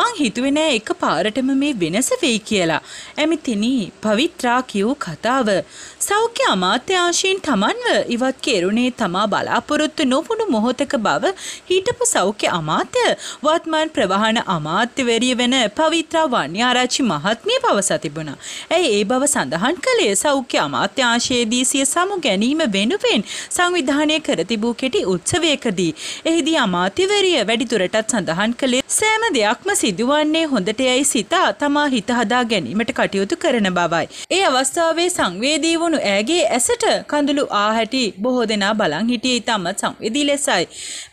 මං හිතුවේ නෑ එක පාරටම මේ වෙනස වෙයි කියලා. ඇමිතිනි පවිත්‍රා කියූ කතාව සෞඛ්‍ය අමාත්‍ය ආශීන් Tamanව ඉවත් කෙරුණේ තමා බලාපොරොත්තු නොවුණු මොහොතක බව හිටපු සෞඛ්‍ය අමාත්‍ය වත්මන් ප්‍රවාහන අමාත්‍යවරිය වෙන පවිත්‍රා වන්‍යාරාචි මහත්මිය පවසා තිබුණා. ඇයි ඒ බව සඳහන් කළේ සෞඛ්‍ය අමාත්‍ය ආශයේදී සිය සමු ගැනීම වෙනුවෙන් සංවිධානය කර තිබූ කෙටි උත්සවයකදී. එහිදී අමාත්‍යවරිය වැඩිදුරටත් සඳහන් කළේ සෑම දෙයක්ම සිදුවන්නේ හොඳට යැයි සිතා තමා හිත හදා ගැනීමට කටයුතු කරන බවයි. ඒ අවස්ථාවේ සංවේදී වුණු ඇගේ ඇසට කඳුළු ආහැටි බොහෝ දෙනා බලන් හිටියේ ඉතාමත් සංවේදී ලෙසයි.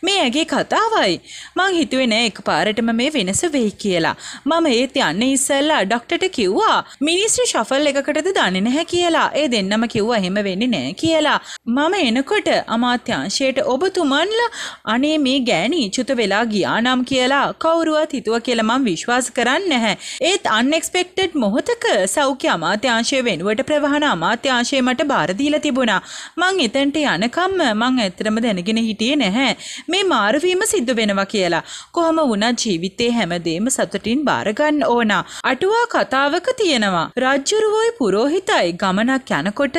මේ ඇගේ කතාවයි. මං හිතුවේ නෑ එකපාරටම මේ වෙනස වෙයි කියලා. මම ඒත් යන්නේ ඉස්සෙල්ලා ඩොක්ටර්ට කිව්වා මිනිස්සු ෂෆල් එකකටද දන්නේ නැහැ කියලා. ඒ දෙන්නම කිව්වා එහෙම වෙන්නේ නෑ කියලා. මම එනකොට අමාත්‍යංශයට ඔබතුමන්ලා අනේ මේ ගෑණි චුත වෙලා ගියා නම් කියලා කවුරුවත් හිතුව කියලා කියලා මම විශ්වාස කරන්නේ නැහැ. ඒත් unexpected මොහොතක සෞඛ්‍ය අමාත්‍යාංශය වෙනුවට ප්‍රවාහන අමාත්‍යාංශය මට බාර දීලා තිබුණා. මං එතනට යනකම් මං ඇත්තටම දැනගෙන හිටියේ නැහැ. මේ මාරවීම සිද්ධ වෙනවා කියලා. කොහොම වුණත් ජීවිතේ හැමදේම සතුටින් බාර ගන්න ඕන. අටුවා කතාවක තියෙනවා. රාජ්‍යරුවෝයි පුරෝහිතයි ගමනක් යනකොට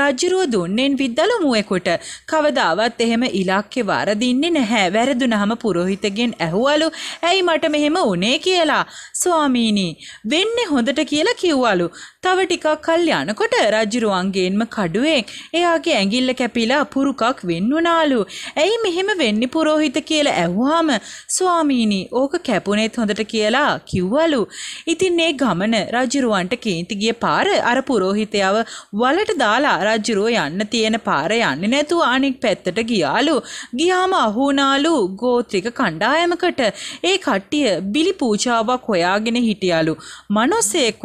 රාජ්‍යරුව දුන්නෙන් විද්දලු මුවෙකුට කවදාවත් එහෙම ඉලක්කේ වරදින්නේ නැහැ. වැරදුනහම පුරෝහිතගෙන් ඇහුවලු ඇයි මට මෙහෙම වුනේ වුණේ කියලා. ස්වාමීනි, වෙන්නේ හොඳට කියලා කිව්වලු. තව ටිකක් කල් යනකොට රජුරුවන්ගෙන්ම කඩුවෙන් එයාගේ ඇඟිල්ල කැපිලා පුරුකක් වෙන් වුණාලු. ඇයි මෙහෙම වෙන්නේ පුරোহিত කියලා ඇහුවාම ස්වාමීනි, ඕක කැපුණේත් හොඳට කියලා කිව්වලු. ඉතින් මේ ගමන රජුරුවන්ට කේන්ති ගිය පාර අර පුරোহিতයව වලට දාලා රජුරුව යන්න තියෙන පාර යන්නේ නැතුව අනෙක් පැත්තට ගියාලු. ගියාම අහුණාලු ගෝත්‍රික කණ්ඩායමකට. ඒ කට්ටිය බිලි පූජාවක් හොයාගෙන හිටියලු. මිනිස්සෙක්ව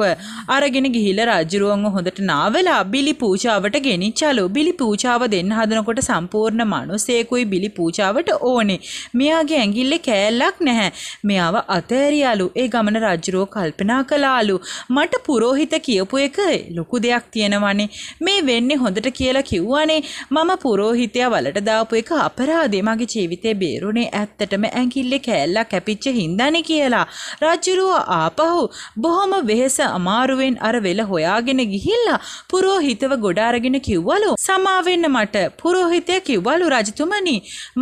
අරගෙන ගිහිල්ලා රජුරුවන්ව හොඳට නාවලා බිලි පූජාවට ගෙනිච්චලු. බිලි පූජාව දෙන්න හදනකොට සම්පූර්ණ මිනිස්සෙකුයි බිලි පූජාවට ඕනේ. මෙයාගේ ඇඟිල්ලේ කෑල්ලක් නැහැ. මෙයාව අතෑරියලු. ඒ ගමන රජුරුව කල්පනා කළාලු. මට පුරෝහිත කියපු එක ලොකු දෙයක් තියෙනවනේ. මේ වෙන්නේ හොඳට කියලා කිව්වනේ. මම පුරෝහිතයා වලට දාපු එක අපරාධේ මගේ ජීවිතේ බේරුණේ ඇත්තටම ඇඟිල්ලේ කෑල්ලක් කැපිච්ච හින්දානේ කියලා. කියලා. රජුරුව ආපහු බොහොම වෙහෙස අමාරුවෙන් අර වෙල හොයාගෙන ගිහිල්ලා පුරෝහිතව ගොඩ අරගෙන කිව්වලු සමාවෙන්න මට පුරෝහිතය කිව්වලු රජතුමනි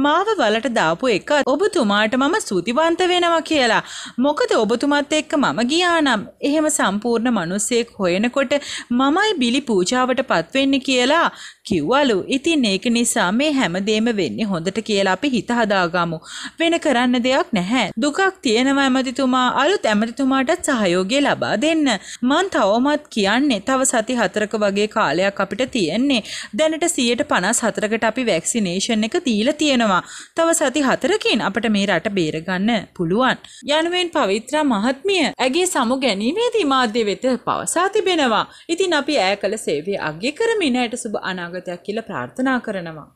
මාව වලට දාපු එක ඔබතුමාට මම සූතිවන්ත වෙනවා කියලා. මොකද ඔබතුමත් එක්ක මම ගියානම් එහෙම සම්පූර්ණ මිනිසෙක් හොයනකොට මමයි බිලි පූජාවට පත් වෙන්නේ කියලා කිව්වලු. ඉතින් ඒක නිසා මේ හැමදේම වෙන්නේ හොඳට කියලා අපි හිත හදාගමු. වෙන කරන්න දෙයක් නැහැ. දුකක් තියෙනවා ඇමතිතුමා අලුත් ඇමතිතුමාටත් සහයෝගය ලබා දෙන්න. මං තවමත් කියන්නේ තව සති හතරක වගේ කාලයක් අපිට තියෙන්නේ. දැනට 154කට අපි වැක්සිනේෂන් එක දීලා තියෙනවා. තව සති හතරකින් අපිට මේ රට බේරගන්න පුළුවන්. යනුවෙන් පවිත්‍රා මහත්මිය ඇගේ සමු ගැනීමේදී මාධ්‍ය වෙත පවසා තිබෙනවා. ඉතින් අපි ඈ කළ සේවය අගය කරමින් ඇයට සුබ අනාගතයක් කියලා ප්‍රාර්ථනා කරනවා.